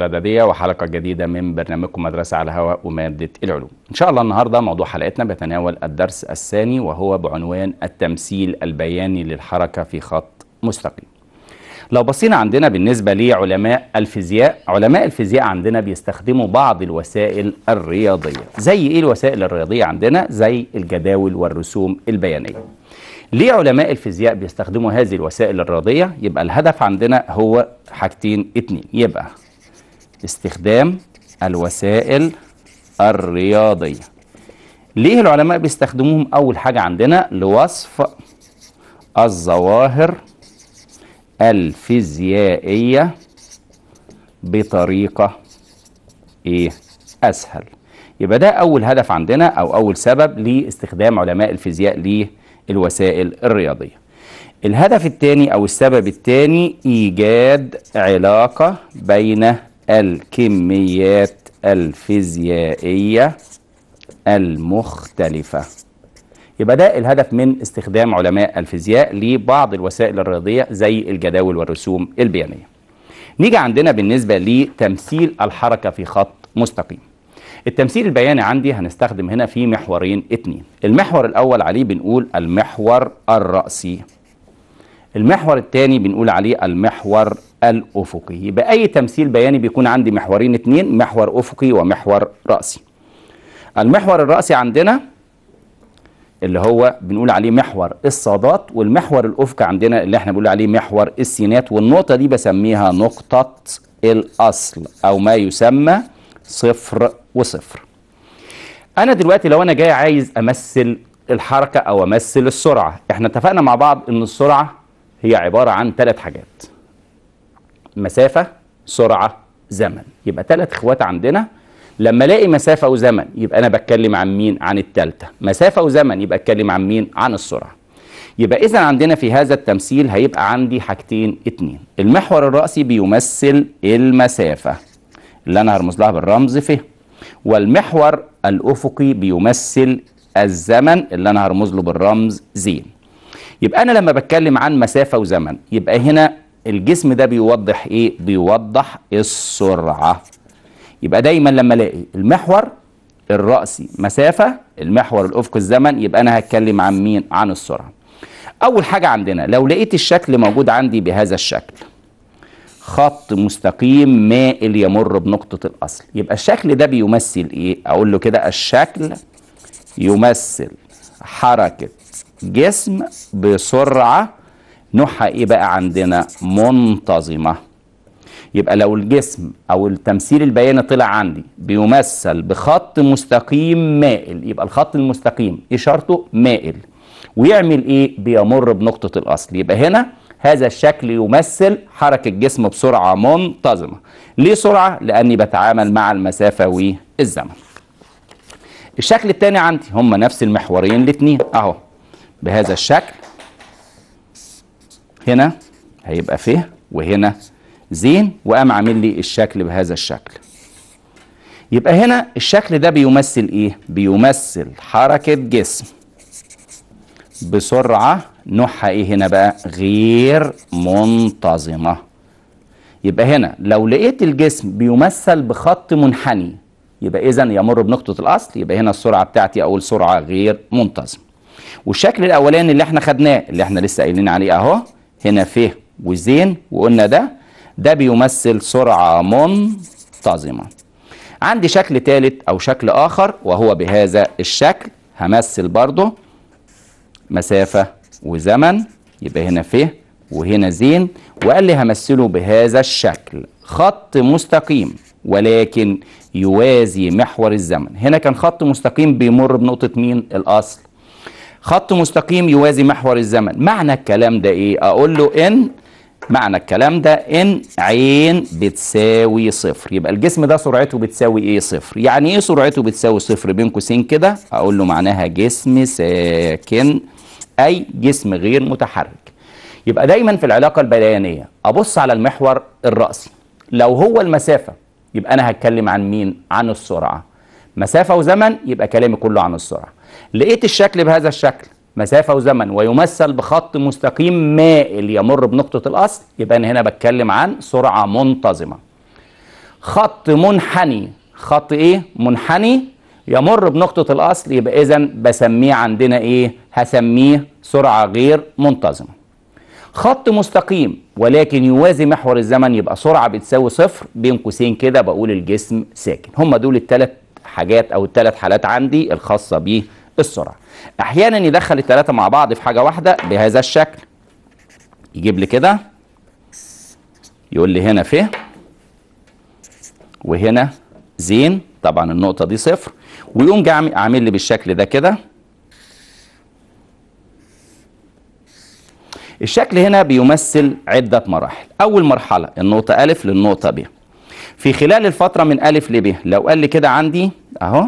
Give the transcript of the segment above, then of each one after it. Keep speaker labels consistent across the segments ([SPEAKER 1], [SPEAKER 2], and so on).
[SPEAKER 1] الأدبية وحلقة جديدة من برنامجكم مدرسة على الهواء ومادة العلوم. إن شاء الله النهاردة موضوع حلقتنا بيتناول الدرس الثاني وهو بعنوان التمثيل البياني للحركة في خط مستقيم. لو بصينا عندنا بالنسبة لعلماء الفيزياء، علماء الفيزياء عندنا بيستخدموا بعض الوسائل الرياضية. زي إيه الوسائل الرياضية عندنا؟ زي الجداول والرسوم البيانية. ليه علماء الفيزياء بيستخدموا هذه الوسائل الرياضية؟ يبقى الهدف عندنا هو حاجتين اتنين، يبقى استخدام الوسائل الرياضية ليه العلماء بيستخدموهم أول حاجة عندنا لوصف الظواهر الفيزيائية بطريقة إيه أسهل يبقى ده أول هدف عندنا أو أول سبب لاستخدام علماء الفيزياء للوسائل الرياضية الهدف الثاني أو السبب الثاني إيجاد علاقة بين الكميات الفيزيائية المختلفة يبقى ده الهدف من استخدام علماء الفيزياء لبعض الوسائل الرياضية زي الجداول والرسوم البيانية نيجي عندنا بالنسبة لتمثيل الحركة في خط مستقيم التمثيل البياني عندي هنستخدم هنا في محورين اتنين المحور الأول عليه بنقول المحور الرأسي المحور الثاني بنقول عليه المحور الأفقي يبقى أي تمثيل بياني بيكون عندي محورين اتنين محور أفقي ومحور رأسي المحور الرأسي عندنا اللي هو بنقول عليه محور الصادات والمحور الأفقي عندنا اللي احنا بنقول عليه محور السينات والنقطة دي بسميها نقطة الأصل أو ما يسمى صفر وصفر أنا دلوقتي لو أنا جاي عايز أمثل الحركة أو أمثل السرعة احنا اتفقنا مع بعض أن السرعة هي عبارة عن ثلاث حاجات مسافة سرعة زمن يبقى ثلاث اخوات عندنا لما الاقي مسافة وزمن يبقى أنا بتكلم عن مين؟ عن الثالثة مسافة وزمن يبقى أتكلم عن مين؟ عن السرعة يبقى إذا عندنا في هذا التمثيل هيبقى عندي حاجتين اتنين المحور الرأسي بيمثل المسافة اللي أنا هرمز لها بالرمز فيه والمحور الأفقي بيمثل الزمن اللي أنا هرمز له بالرمز زين يبقى انا لما بتكلم عن مسافه وزمن يبقى هنا الجسم ده بيوضح ايه بيوضح السرعه يبقى دايما لما الاقي المحور الرأسي مسافة المحور الأفق الزمن يبقى أنا هتكلم عن مين عن السرعة أول حاجة عندنا لو لقيت الشكل موجود عندي بهذا الشكل خط مستقيم مائل يمر بنقطة الأصل يبقى الشكل ده بيمثل إيه أقول له كده الشكل يمثل حركة جسم بسرعة نوعها ايه بقى عندنا منتظمة يبقى لو الجسم او التمثيل البياني طلع عندي بيمثل بخط مستقيم مائل يبقى الخط المستقيم اشارته مائل ويعمل ايه بيمر بنقطة الاصل يبقى هنا هذا الشكل يمثل حركة جسم بسرعة منتظمة ليه سرعة؟ لأني بتعامل مع المسافة والزمن الشكل الثاني عندي هم نفس المحورين الاثنين اهو بهذا الشكل هنا هيبقى ف وهنا زين وقام عامل لي الشكل بهذا الشكل يبقى هنا الشكل ده بيمثل ايه بيمثل حركة جسم بسرعة نوعها ايه هنا بقى غير منتظمة يبقى هنا لو لقيت الجسم بيمثل بخط منحني يبقى إذا يمر بنقطة الأصل يبقى هنا السرعة بتاعتي أقول سرعة غير منتظمة والشكل الأولاني اللي احنا خدناه اللي احنا لسه قايلين عليه أهو هنا فيه وزين وقلنا ده ده بيمثل سرعة منتظمة عندي شكل ثالث أو شكل آخر وهو بهذا الشكل همثل برضه مسافة وزمن يبقى هنا فيه وهنا زين وقال لي همثله بهذا الشكل خط مستقيم ولكن يوازي محور الزمن هنا كان خط مستقيم بيمر بنقطة مين الأصل خط مستقيم يوازي محور الزمن معنى الكلام ده ايه اقول له ان معنى الكلام ده ان عين بتساوي صفر يبقى الجسم ده سرعته بتساوي ايه صفر يعني ايه سرعته بتساوي صفر بين قوسين كده اقول له معناها جسم ساكن اي جسم غير متحرك يبقى دايما في العلاقه البيانيه ابص على المحور الراسي لو هو المسافه يبقى انا هتكلم عن مين عن السرعه مسافه وزمن يبقى كلامي كله عن السرعه لقيت الشكل بهذا الشكل مسافه وزمن ويمثل بخط مستقيم مائل يمر بنقطه الاصل يبقى انا هنا بتكلم عن سرعه منتظمه خط منحني خط ايه منحني يمر بنقطه الاصل يبقى اذا بسميه عندنا ايه هسميه سرعه غير منتظمه خط مستقيم ولكن يوازي محور الزمن يبقى سرعة بتساوي صفر بين قوسين كده بقول الجسم ساكن هم دول الثلاث حاجات أو الثلاث حالات عندي الخاصة بالسرعة أحيانا يدخل الثلاثة مع بعض في حاجة واحدة بهذا الشكل يجيب لي كده يقول لي هنا ف وهنا زين طبعا النقطة دي صفر ويقوم جاي عامل لي بالشكل ده كده الشكل هنا بيمثل عدة مراحل أول مرحلة النقطة أ للنقطة ب في خلال الفترة من أ ألف ب لو قال لي كده عندي أهو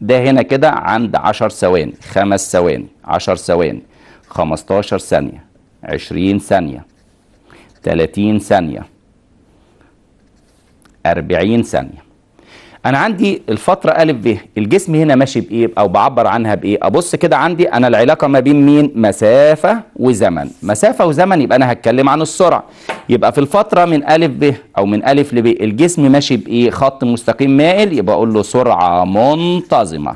[SPEAKER 1] ده هنا كده عند 10 ثواني 5 ثواني 10 ثواني 15 ثانية 20 ثانية 30 ثانية 40 ثانية انا عندي الفتره ا ب الجسم هنا ماشي بايه او بعبر عنها بايه ابص كده عندي انا العلاقه ما بين مين مسافه وزمن مسافه وزمن يبقى انا هتكلم عن السرعه يبقى في الفتره من ا ب او من ا ل ب الجسم ماشي بايه خط مستقيم مائل يبقى اقول له سرعه منتظمه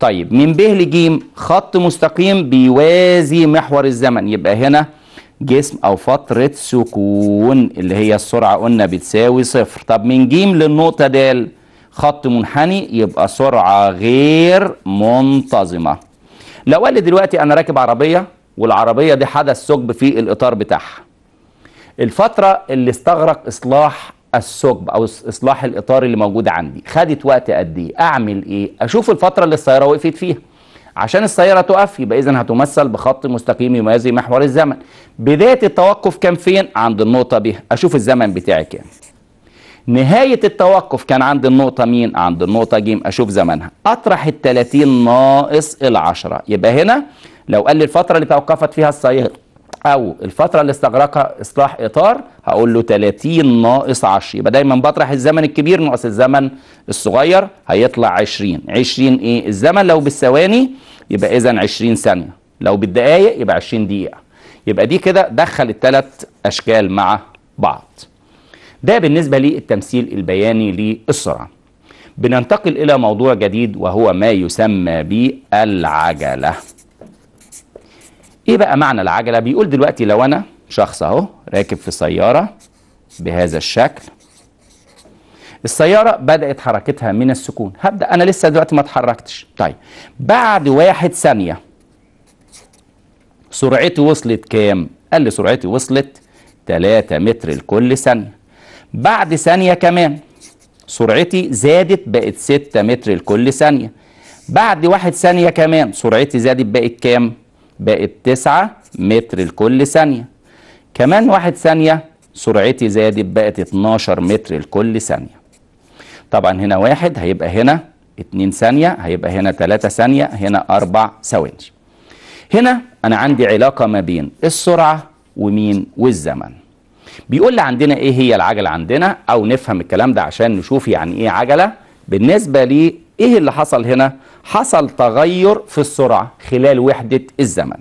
[SPEAKER 1] طيب من ب ج خط مستقيم بيوازي محور الزمن يبقى هنا جسم او فترة سكون اللي هي السرعة قلنا بتساوي صفر طب من ج للنقطة د خط منحني يبقى سرعة غير منتظمة لو قال لي دلوقتي أنا راكب عربية والعربية دي حدث ثقب في الإطار بتاعها الفترة اللي استغرق إصلاح الثقب أو إصلاح الإطار اللي موجود عندي خدت وقت قد إيه أعمل إيه أشوف الفترة اللي السيارة وقفت فيها عشان السيارة تقف يبقى إذا هتمثل بخط مستقيم يمازي محور الزمن بداية التوقف كان فين عند النقطة بها أشوف الزمن بتاعي كام نهاية التوقف كان عند النقطة مين عند النقطة جيم أشوف زمنها أطرح التلاتين ناقص العشرة يبقى هنا لو قال لي الفترة اللي توقفت فيها السيارة أو الفترة اللي استغرقها إصلاح إطار هقول له 30 ناقص 10 يبقى دايما بطرح الزمن الكبير ناقص الزمن الصغير هيطلع 20 20 إيه الزمن لو بالثواني يبقى إذا 20 ثانية لو بالدقايق يبقى 20 دقيقة يبقى دي كده دخل الثلاث أشكال مع بعض ده بالنسبة للتمثيل البياني للسرعة بننتقل إلى موضوع جديد وهو ما يسمى بالعجلة إيه بقى معنى العجلة؟ بيقول دلوقتي لو أنا شخص أهو راكب في سيارة بهذا الشكل السيارة بدأت حركتها من السكون هبدأ أنا لسه دلوقتي ما اتحركتش طيب بعد واحد ثانية سرعتي وصلت كام؟ قال لي سرعتي وصلت 3 متر لكل ثانية بعد ثانية كمان سرعتي زادت بقت 6 متر لكل ثانية بعد واحد ثانية كمان سرعتي زادت بقت كام؟ بقت 9 متر لكل ثانية كمان واحد ثانية سرعتي زادت بقت 12 متر لكل ثانية طبعا هنا واحد هيبقى هنا 2 ثانية هيبقى هنا 3 ثانية هنا 4 ثواني هنا أنا عندي علاقة ما بين السرعة ومين والزمن بيقول لي عندنا ايه هي العجله عندنا او نفهم الكلام ده عشان نشوف يعني ايه عجله بالنسبه لي ايه اللي حصل هنا حصل تغير في السرعه خلال وحده الزمن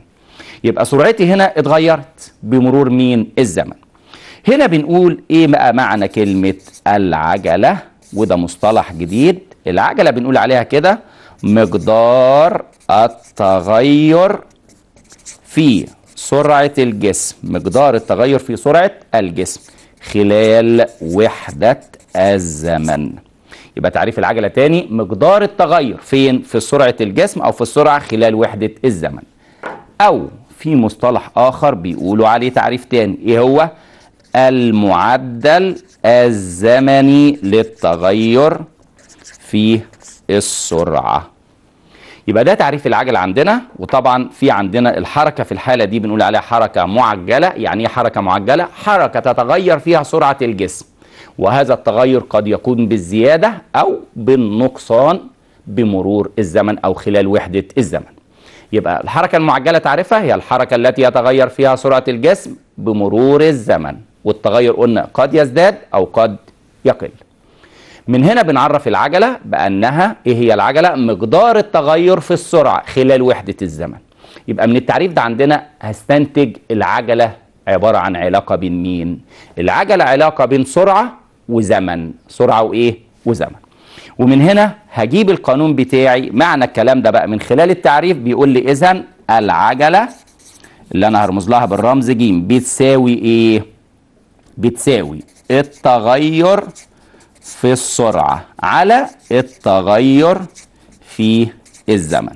[SPEAKER 1] يبقى سرعتي هنا اتغيرت بمرور مين الزمن هنا بنقول ايه بقى معنى كلمه العجله وده مصطلح جديد العجله بنقول عليها كده مقدار التغير في سرعة الجسم مقدار التغير في سرعة الجسم خلال وحدة الزمن يبقى تعريف العجلة تاني مقدار التغير فين في سرعة الجسم أو في السرعة خلال وحدة الزمن أو في مصطلح آخر بيقولوا عليه تعريف تاني إيه هو المعدل الزمني للتغير في السرعه يبقى ده تعريف العجله عندنا وطبعا في عندنا الحركه في الحاله دي بنقول عليها حركه معجله يعني ايه حركه معجله حركه تتغير فيها سرعه الجسم وهذا التغير قد يكون بالزياده او بالنقصان بمرور الزمن او خلال وحده الزمن يبقى الحركه المعجله تعرفها هي الحركه التي يتغير فيها سرعه الجسم بمرور الزمن والتغير قلنا قد يزداد او قد يقل من هنا بنعرف العجلة بأنها إيه هي العجلة مقدار التغير في السرعة خلال وحدة الزمن يبقى من التعريف ده عندنا هستنتج العجلة عبارة عن علاقة بين مين العجلة علاقة بين سرعة وزمن سرعة وإيه وزمن ومن هنا هجيب القانون بتاعي معنى الكلام ده بقى من خلال التعريف بيقول لي إذن العجلة اللي أنا هرمز لها بالرمز ج بتساوي إيه بتساوي التغير في السرعة على التغير في الزمن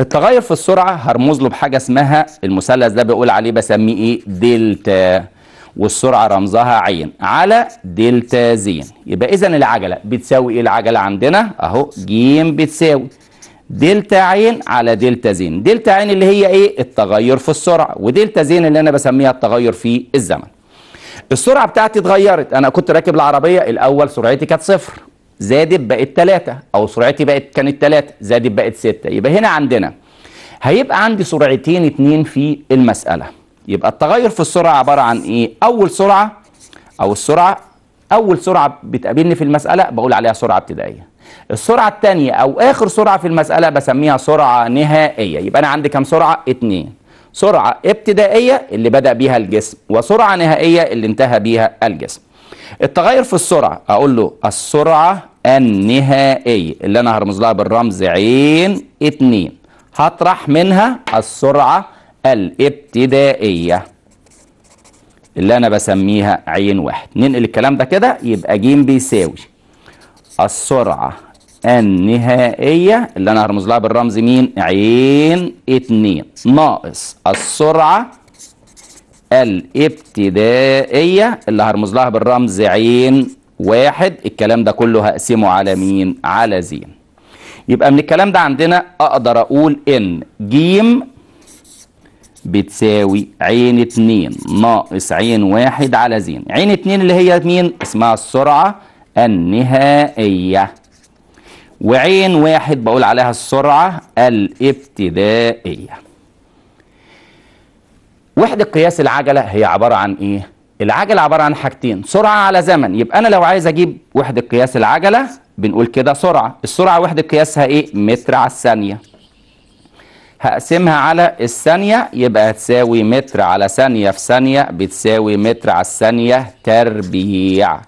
[SPEAKER 1] التغير في السرعة هرمز له بحاجة اسمها المثلث ده بيقول عليه بسميه ايه دلتا والسرعة رمزها عين على دلتا زين يبقى اذا العجلة بتساوي ايه العجلة عندنا اهو جيم بتساوي دلتا عين على دلتا زين دلتا عين اللي هي ايه التغير في السرعة ودلتا زين اللي انا بسميها التغير في الزمن السرعه بتاعتي اتغيرت انا كنت راكب العربيه الاول سرعتي كانت صفر زادت بقت ثلاثة او سرعتي بقت كانت ثلاثة زادت بقت ستة يبقى هنا عندنا هيبقى عندي سرعتين اتنين في المساله يبقى التغير في السرعه عباره عن ايه اول سرعه او السرعه اول سرعه بتقابلني في المساله بقول عليها سرعه ابتدائيه السرعه الثانيه او اخر سرعه في المساله بسميها سرعه نهائيه يبقى انا عندي كام سرعه اتنين سرعة ابتدائية اللي بدأ بيها الجسم وسرعة نهائية اللي انتهى بيها الجسم التغير في السرعة أقول له السرعة النهائية اللي أنا هرمز لها بالرمز عين اتنين هطرح منها السرعة الابتدائية اللي أنا بسميها عين واحد ننقل الكلام ده كده يبقى ج بيساوي السرعة النهائية اللي أنا هرمز لها بالرمز مين عين اتنين ناقص السرعة الابتدائية اللي هرمز لها بالرمز عين واحد الكلام ده كله هقسمه على مين على زين يبقى من الكلام ده عندنا أقدر أقول إن جيم بتساوي عين اتنين ناقص عين واحد على زين عين اتنين اللي هي مين اسمها السرعة النهائية وعين واحد بقول عليها السرعة الابتدائية وحدة قياس العجلة هي عبارة عن إيه؟ العجلة عبارة عن حاجتين سرعة على زمن يبقى أنا لو عايز أجيب وحدة قياس العجلة بنقول كده سرعة السرعة وحدة قياسها إيه؟ متر على الثانية هقسمها على الثانية يبقى هتساوي متر على ثانية في ثانية بتساوي متر على الثانية تربيع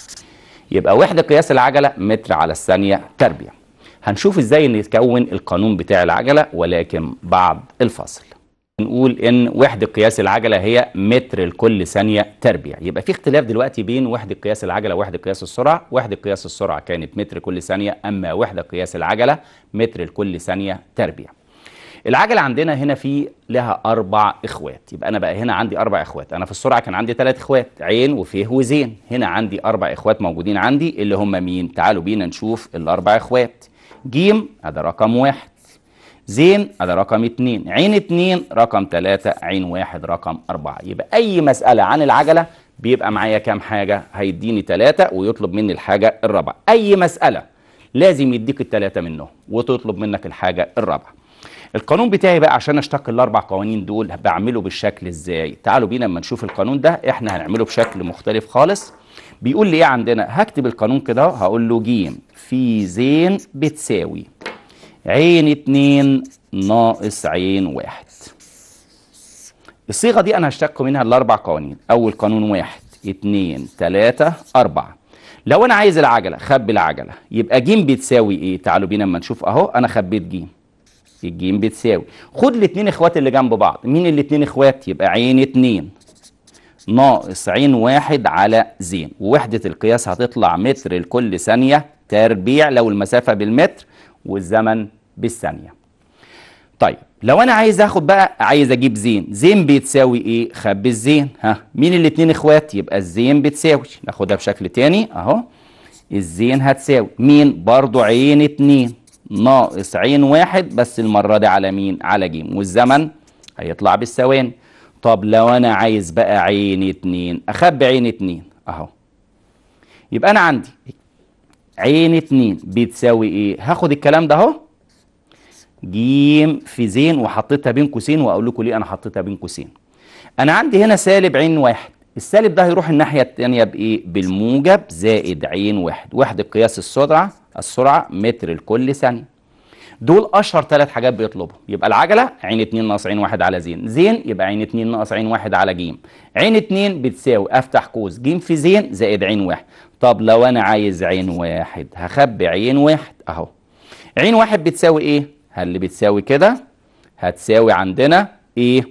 [SPEAKER 1] يبقى وحدة قياس العجلة متر على الثانية تربيع هنشوف ازاي نتكون القانون بتاع العجلة ولكن بعد الفصل نقول ان وحدة قياس العجلة هي متر لكل ثانية تربيع يبقى في اختلاف دلوقتي بين وحدة قياس العجلة ووحدة قياس السرعة وحدة قياس السرعة كانت متر كل ثانية اما وحدة قياس العجلة متر لكل ثانية تربيع العجلة عندنا هنا في لها أربع إخوات يبقى أنا بقى هنا عندي أربع إخوات أنا في السرعة كان عندي ثلاث إخوات عين وفيه وزين هنا عندي أربع إخوات موجودين عندي اللي هم مين تعالوا بينا نشوف الأربع إخوات جيم ادي رقم واحد زين ادي رقم اتنين عين اتنين رقم تلاتة عين واحد رقم اربعة يبقى اي مسألة عن العجلة بيبقى معايا كام حاجة هيديني تلاتة ويطلب مني الحاجة الرابعة اي مسألة لازم يديك التلاتة منهم وتطلب منك الحاجة الرابعة القانون بتاعي بقى عشان اشتق الاربع قوانين دول بعمله بالشكل ازاي تعالوا بينا اما نشوف القانون ده احنا هنعمله بشكل مختلف خالص بيقول لي ايه عندنا هكتب القانون كده هقول له جيم في زين بتساوي عين اتنين ناقص عين واحد الصيغة دي أنا هشتكوا منها الأربع قوانين أول قانون واحد اتنين تلاتة أربعة لو أنا عايز العجلة خبي العجلة يبقى جيم بتساوي إيه تعالوا بينا أما نشوف أهو أنا خبيت جيم الجيم بتساوي خد الاتنين اخوات اللي جنب بعض مين الاتنين اخوات يبقى عين اتنين ناقص عين واحد على زين ووحدة القياس هتطلع متر لكل ثانية تربيع لو المسافة بالمتر والزمن بالثانية طيب لو انا عايز اخد بقى عايز اجيب زين زين بيتساوي ايه خب الزين ها مين الاتنين اخوات يبقى الزين بتساوي ناخدها بشكل تاني اهو الزين هتساوي مين برضو عين اتنين ناقص عين واحد بس المرة دي على مين على جيم والزمن هيطلع بالثواني طب لو انا عايز بقى عين اتنين اخبي عين اتنين اهو يبقى انا عندي عين اتنين بتساوي ايه هاخد الكلام ده اهو جيم في زين وحطيتها بين قوسين واقول لكم ليه انا حطيتها بين قوسين انا عندي هنا سالب عين واحد السالب ده هيروح الناحيه الثانيه بايه بالموجب زائد عين واحد وحده قياس السرعه السرعه متر لكل ثانيه دول اشهر ثلاث حاجات بيطلبهم يبقى العجله عين 2 ناقص عين 1 على زين زين يبقى عين 2 ناقص عين 1 على جيم عين 2 بتساوي افتح قوس جيم في زين زائد عين 1 طب لو انا عايز عين واحد هخبي عين واحد اهو عين واحد بتساوي ايه اللي بتساوي كده هتساوي عندنا ايه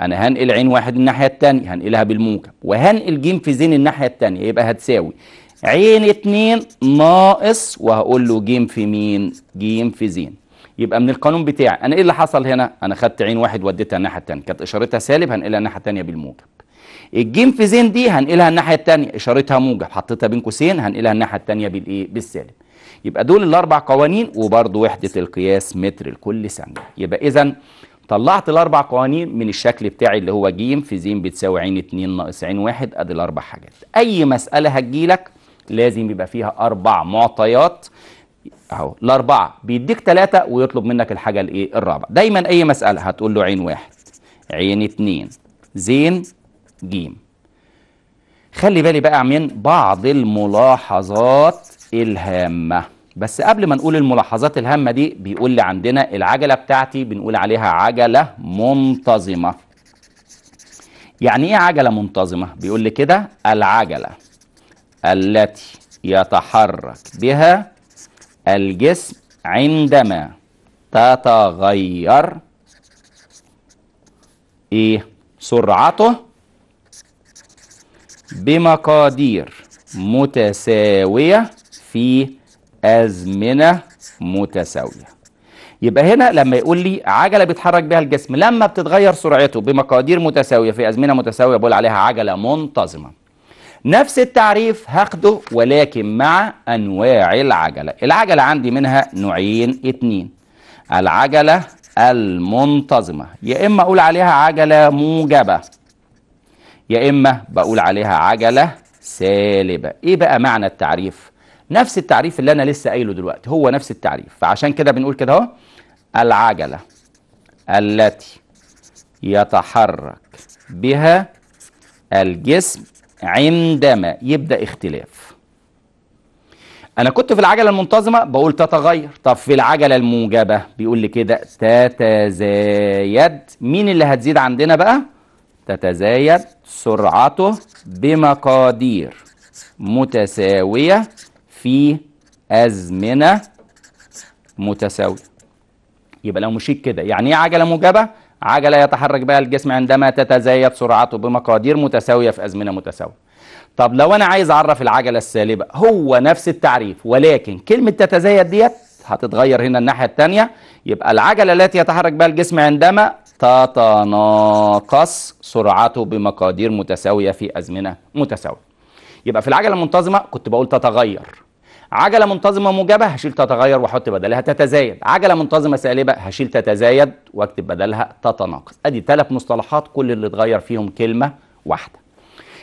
[SPEAKER 1] انا هنقل عين واحد الناحيه الثانيه هنقلها بالموجب وهنقل جيم في زين الناحيه الثانيه يبقى هتساوي عين اتنين ناقص وهقول له جيم في مين جيم في زين يبقى من القانون بتاعي انا ايه اللي حصل هنا انا خدت عين واحد وديتها الناحيه الثانيه كانت اشارتها سالب هنقلها الناحيه الثانيه بالموجب الجيم في زين دي هنقلها الناحيه الثانيه اشارتها موجب حطيتها بين قوسين هنقلها الناحيه الثانيه بالايه بالسالب يبقى دول الاربع قوانين وبرضه وحده القياس متر لكل ثانيه يبقى اذا طلعت الاربع قوانين من الشكل بتاعي اللي هو جيم في زين بتساوي عين 2 ناقص عين 1 ادي الاربع حاجات اي مساله هتجيلك لازم يبقى فيها اربع معطيات اهو الاربعه بيديك ثلاثه ويطلب منك الحاجه الايه الرابعه دايما اي مساله هتقول له عين واحد عين اتنين زين جيم خلي بالي بقى من بعض الملاحظات الهامه بس قبل ما نقول الملاحظات الهامه دي بيقول لي عندنا العجله بتاعتي بنقول عليها عجله منتظمه يعني ايه عجله منتظمه بيقول لي كده العجله التي يتحرك بها الجسم عندما تتغير ايه سرعته بمقادير متساوية في أزمنة متساوية يبقى هنا لما يقول لي عجلة بيتحرك بها الجسم لما بتتغير سرعته بمقادير متساوية في أزمنة متساوية بقول عليها عجلة منتظمة نفس التعريف هاخده ولكن مع أنواع العجلة العجلة عندي منها نوعين اتنين العجلة المنتظمة يا إما أقول عليها عجلة موجبة يا إما بقول عليها عجلة سالبة إيه بقى معنى التعريف؟ نفس التعريف اللي أنا لسه قايله دلوقتي هو نفس التعريف فعشان كده بنقول كده أهو العجلة التي يتحرك بها الجسم عندما يبدأ اختلاف أنا كنت في العجلة المنتظمة بقول تتغير طب في العجلة الموجبة بيقول لي كده تتزايد مين اللي هتزيد عندنا بقى؟ تتزايد سرعته بمقادير متساوية في أزمنة متساوية يبقى لو مشيت كده يعني ايه عجلة موجبة؟ عجلة يتحرك بها الجسم عندما تتزايد سرعته بمقادير متساوية في أزمنة متساوية طب لو أنا عايز أعرف العجلة السالبة هو نفس التعريف ولكن كلمة تتزايد ديت هتتغير هنا الناحية الثانية يبقى العجلة التي يتحرك بها الجسم عندما تتناقص سرعته بمقادير متساوية في أزمنة متساوية يبقى في العجلة المنتظمة كنت بقول تتغير عجله منتظمه موجبه هشيل تتغير واحط بدلها تتزايد عجله منتظمه سالبه هشيل تتزايد واكتب بدلها تتناقص ادي ثلاث مصطلحات كل اللي اتغير فيهم كلمه واحده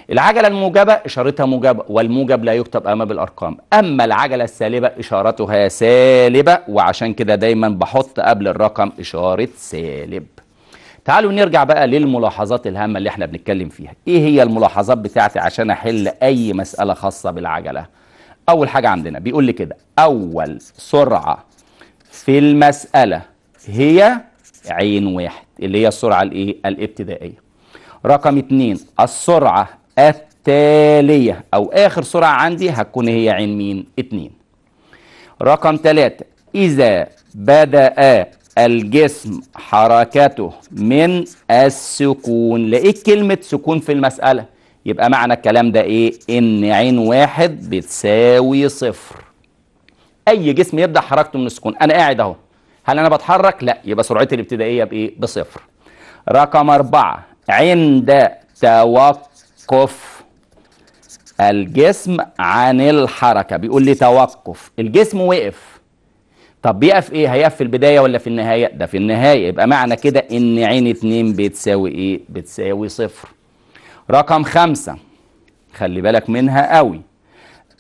[SPEAKER 1] العجله الموجبه اشارتها موجبه والموجب لا يكتب امام بالارقام اما العجله السالبه اشارتها سالبه وعشان كده دايما بحط قبل الرقم اشاره سالب تعالوا نرجع بقى للملاحظات الهامه اللي احنا بنتكلم فيها ايه هي الملاحظات بتاعتي عشان احل اي مساله خاصه بالعجله اول حاجه عندنا بيقول لي كده اول سرعه في المساله هي عين واحد اللي هي السرعه الايه الابتدائيه رقم اتنين السرعه التاليه او اخر سرعه عندي هتكون هي عين مين اتنين رقم تلاتة إذا بدأ الجسم حركته من السكون لقيت كلمة سكون في المسألة يبقى معنى الكلام ده ايه ان عين واحد بتساوي صفر اي جسم يبدا حركته من السكون انا قاعد اهو هل انا بتحرك لا يبقى سرعتي الابتدائيه بايه بصفر رقم أربعة عند توقف الجسم عن الحركة بيقول لي توقف الجسم وقف طب بيقف ايه هيقف في البداية ولا في النهاية ده في النهاية يبقى معنى كده ان عين اتنين بتساوي ايه بتساوي صفر رقم خمسة خلي بالك منها قوي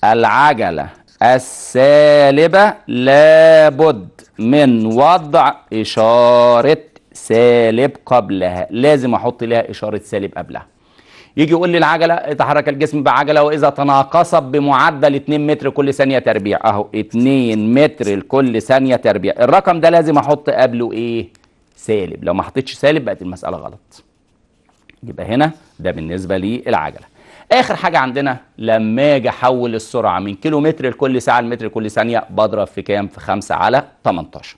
[SPEAKER 1] العجلة السالبة لابد من وضع إشارة سالب قبلها لازم أحط لها إشارة سالب قبلها يجي يقول لي العجلة يتحرك الجسم بعجلة وإذا تناقصت بمعدل 2 متر كل ثانية تربيع أهو 2 متر لكل ثانية تربيع الرقم ده لازم أحط قبله إيه سالب لو ما حطيتش سالب بقت المسألة غلط يبقى هنا ده بالنسبه للعجله اخر حاجه عندنا لما اجي احول السرعه من كيلو متر لكل ساعه لمتر لكل ثانيه بضرب في كام في 5 على 18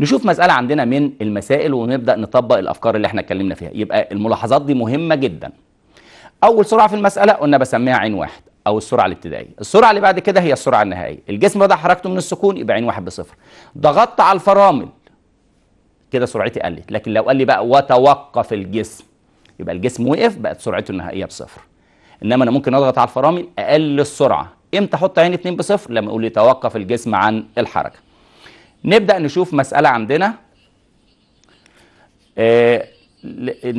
[SPEAKER 1] نشوف مساله عندنا من المسائل ونبدا نطبق الافكار اللي احنا اتكلمنا فيها يبقى الملاحظات دي مهمه جدا اول سرعه في المساله قلنا بسميها عين واحد او السرعه الابتدائيه السرعه اللي بعد كده هي السرعه النهائيه الجسم بدا حركته من السكون يبقى عين واحد بصفر ضغطت على الفرامل كده سرعتي قلت لكن لو قال لي بقى وتوقف الجسم يبقى الجسم وقف بقت سرعته النهائيه بصفر انما انا ممكن اضغط على الفرامل اقل السرعه امتى احط عين 2 بصفر لما اقول يتوقف توقف الجسم عن الحركه نبدا نشوف مساله عندنا آه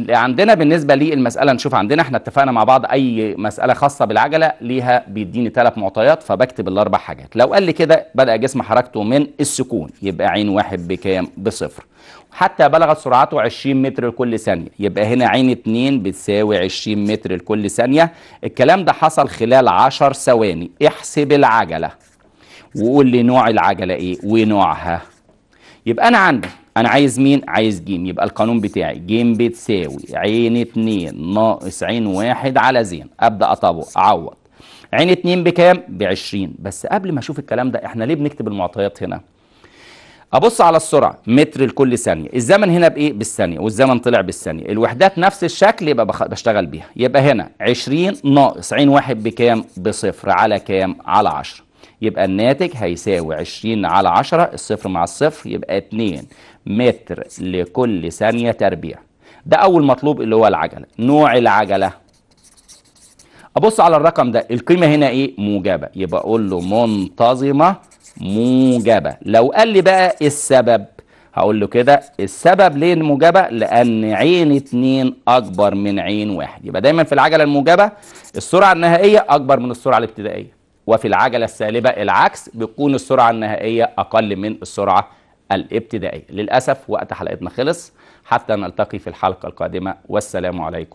[SPEAKER 1] عندنا بالنسبه للمساله نشوف عندنا احنا اتفقنا مع بعض اي مساله خاصه بالعجله ليها بيديني ثلاث معطيات فبكتب الاربع حاجات لو قال لي كده بدا جسم حركته من السكون يبقى عين واحد بكام بصفر حتى بلغت سرعته 20 متر لكل ثانيه يبقى هنا عين 2 بتساوي 20 متر لكل ثانيه الكلام ده حصل خلال 10 ثواني احسب العجله وقول لي نوع العجله ايه ونوعها يبقى انا عندي انا عايز مين عايز جيم يبقى القانون بتاعي جيم بتساوي عين اتنين ناقص عين واحد على زين ابدا اطبق اعوض عين اتنين بكام بعشرين بس قبل ما اشوف الكلام ده احنا ليه بنكتب المعطيات هنا ابص على السرعه متر لكل ثانيه الزمن هنا بايه بالثانيه والزمن طلع بالثانيه الوحدات نفس الشكل يبقى بشتغل بيها يبقى هنا 20 ناقص عين واحد بكام بصفر على كام على 10 يبقى الناتج هيساوي 20 على 10 الصفر مع الصفر يبقى 2 متر لكل ثانية تربيع ده أول مطلوب اللي هو العجلة نوع العجلة أبص على الرقم ده القيمة هنا إيه موجبة يبقى أقول له منتظمة موجبة لو قال لي بقى السبب هقول له كده السبب ليه الموجبة لأن عين اتنين أكبر من عين واحد يبقى دايما في العجلة الموجبة السرعة النهائية أكبر من السرعة الابتدائية وفي العجلة السالبة العكس بتكون السرعة النهائية أقل من السرعة الابتدائية للأسف وقت حلقتنا خلص حتى نلتقي في الحلقة القادمة والسلام عليكم